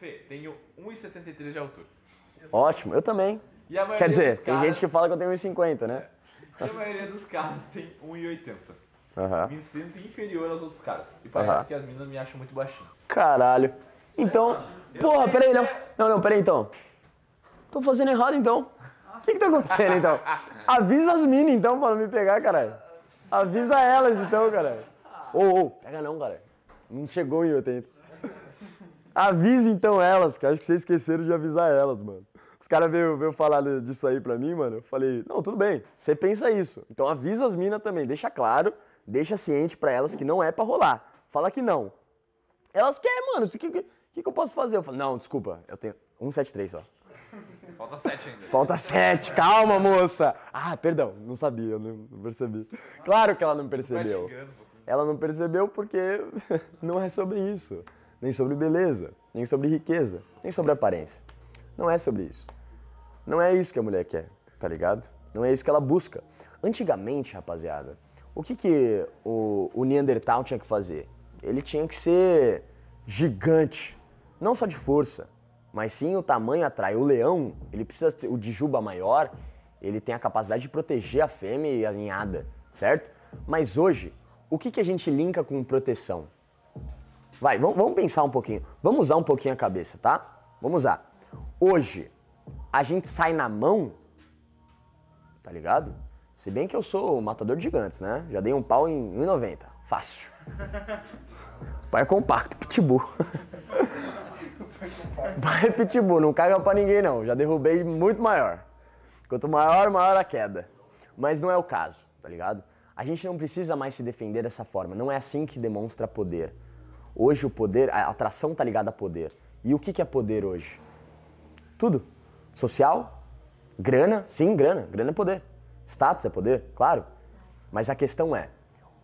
Fê, tenho 1,73 de altura. Ótimo, eu também. Quer dizer, tem gente que fala que eu tenho 1,50, né? É. E a maioria dos caras tem 1,80. Uhum. Me sinto inferior aos outros caras. E parece uhum. que as meninas me acham muito baixinho. Caralho. Então. Eu porra, eu... peraí, não. Não, não, peraí então. Tô fazendo errado então. O que, que tá acontecendo então? Avisa as minas então pra não me pegar, caralho. Avisa elas então, cara. Ô, oh, oh, pega não, cara. Não chegou em 80. Avisa então elas, cara. Acho que vocês esqueceram de avisar elas, mano. Os caras veio, veio falar disso aí pra mim, mano. Eu falei, não, tudo bem, você pensa isso. Então avisa as minas também, deixa claro, deixa ciente pra elas que não é pra rolar. Fala que não. Elas querem, mano. O que, que, que, eu posso fazer? Eu falo, não, desculpa, eu tenho 173 só. Falta sete ainda. Falta sete, calma, moça. Ah, perdão, não sabia, não percebi. Claro que ela não tá percebeu. Ela não percebeu porque não é sobre isso. Nem sobre beleza, nem sobre riqueza, nem sobre aparência. Não é sobre isso. Não é isso que a mulher quer, tá ligado? Não é isso que ela busca. Antigamente, rapaziada, o que, que o, o Neandertal tinha que fazer? Ele tinha que ser gigante, não só de força, mas sim o tamanho atrai. O leão, ele precisa ter, o juba maior, ele tem a capacidade de proteger a fêmea e a ninhada, certo? Mas hoje, o que, que a gente linka com proteção? Vai, vamos pensar um pouquinho. Vamos usar um pouquinho a cabeça, tá? Vamos usar. Hoje, a gente sai na mão, tá ligado? Se bem que eu sou matador de gigantes, né? Já dei um pau em 1,90. Fácil. Pai é compacto, pitbull. Mas pitbull, não caga pra ninguém não. Já derrubei muito maior. Quanto maior, maior a queda. Mas não é o caso, tá ligado? A gente não precisa mais se defender dessa forma. Não é assim que demonstra poder. Hoje o poder, a atração tá ligada a poder. E o que, que é poder hoje? Tudo. Social, grana, sim, grana. Grana é poder. Status é poder, claro. Mas a questão é,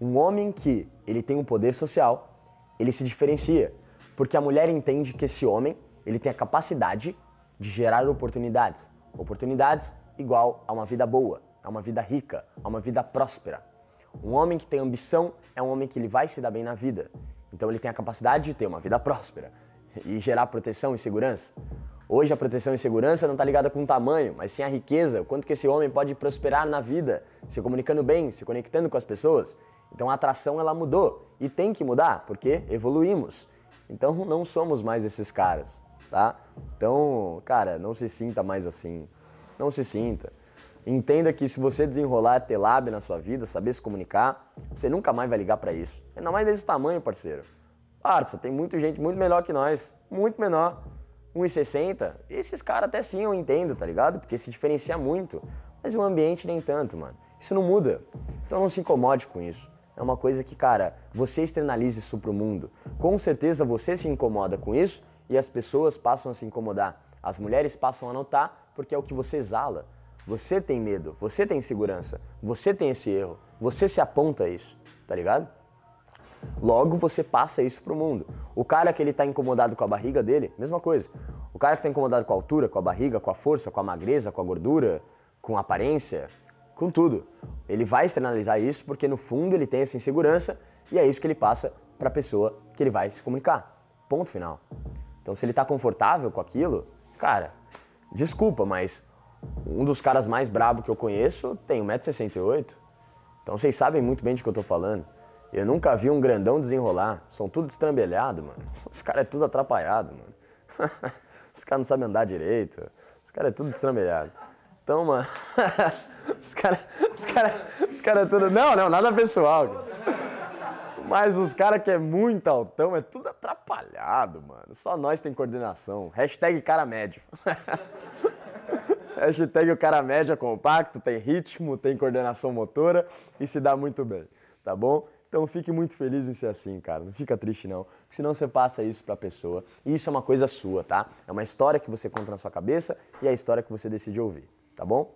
um homem que ele tem um poder social, ele se diferencia. Porque a mulher entende que esse homem, ele tem a capacidade de gerar oportunidades. Oportunidades igual a uma vida boa, a uma vida rica, a uma vida próspera. Um homem que tem ambição é um homem que ele vai se dar bem na vida. Então ele tem a capacidade de ter uma vida próspera e gerar proteção e segurança. Hoje a proteção e segurança não está ligada com o tamanho, mas sim a riqueza, o quanto que esse homem pode prosperar na vida, se comunicando bem, se conectando com as pessoas. Então a atração ela mudou e tem que mudar, porque evoluímos. Então não somos mais esses caras, tá? Então, cara, não se sinta mais assim. Não se sinta. Entenda que se você desenrolar ter na sua vida, saber se comunicar, você nunca mais vai ligar para isso. Ainda mais desse tamanho, parceiro. Parça, tem muita gente muito melhor que nós, muito menor. 1,60, esses caras até sim eu entendo, tá ligado? Porque se diferencia muito. Mas o ambiente nem tanto, mano. Isso não muda. Então não se incomode com isso é uma coisa que, cara, você externaliza isso pro mundo. Com certeza você se incomoda com isso e as pessoas passam a se incomodar. As mulheres passam a notar porque é o que você exala. Você tem medo, você tem insegurança, você tem esse erro, você se aponta a isso, tá ligado? Logo você passa isso pro mundo. O cara que ele tá incomodado com a barriga dele, mesma coisa. O cara que tá incomodado com a altura, com a barriga, com a força, com a magreza, com a gordura, com a aparência, Contudo, ele vai externalizar isso porque no fundo ele tem essa insegurança e é isso que ele passa para a pessoa que ele vai se comunicar. Ponto final. Então, se ele está confortável com aquilo, cara, desculpa, mas um dos caras mais brabo que eu conheço tem 1,68m. Então, vocês sabem muito bem de que eu estou falando. Eu nunca vi um grandão desenrolar. São tudo destrambelhado, mano. Os caras é tudo atrapalhado, mano. Os caras não sabem andar direito. Os caras é tudo destrambelhado. Então, mano, os caras, os caras, os caras é tudo. Não, não, nada pessoal. Cara. Mas os caras que é muito altão, é tudo atrapalhado, mano. Só nós tem coordenação. Hashtag cara médio. Hashtag o cara médio é compacto, tem ritmo, tem coordenação motora e se dá muito bem, tá bom? Então fique muito feliz em ser assim, cara. Não fica triste não, porque senão você passa isso pra pessoa. E isso é uma coisa sua, tá? É uma história que você conta na sua cabeça e é a história que você decide ouvir tá bom?